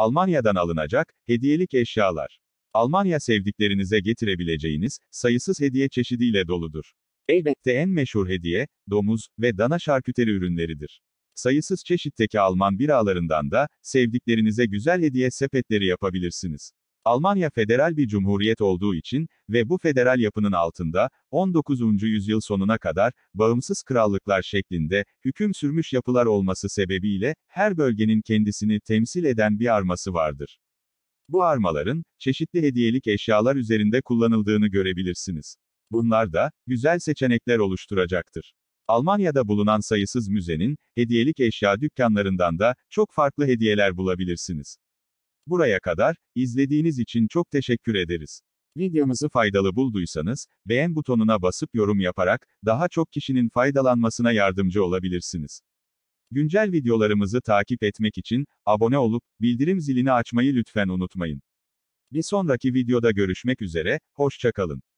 Almanya'dan alınacak, hediyelik eşyalar. Almanya sevdiklerinize getirebileceğiniz, sayısız hediye çeşidiyle doludur. Elbette en meşhur hediye, domuz ve dana şarküteri ürünleridir. Sayısız çeşitteki Alman biralarından da, sevdiklerinize güzel hediye sepetleri yapabilirsiniz. Almanya federal bir cumhuriyet olduğu için ve bu federal yapının altında 19. yüzyıl sonuna kadar bağımsız krallıklar şeklinde hüküm sürmüş yapılar olması sebebiyle her bölgenin kendisini temsil eden bir arması vardır. Bu armaların çeşitli hediyelik eşyalar üzerinde kullanıldığını görebilirsiniz. Bunlar da güzel seçenekler oluşturacaktır. Almanya'da bulunan sayısız müzenin hediyelik eşya dükkanlarından da çok farklı hediyeler bulabilirsiniz. Buraya kadar, izlediğiniz için çok teşekkür ederiz. Videomuzu faydalı bulduysanız, beğen butonuna basıp yorum yaparak, daha çok kişinin faydalanmasına yardımcı olabilirsiniz. Güncel videolarımızı takip etmek için, abone olup, bildirim zilini açmayı lütfen unutmayın. Bir sonraki videoda görüşmek üzere, hoşçakalın.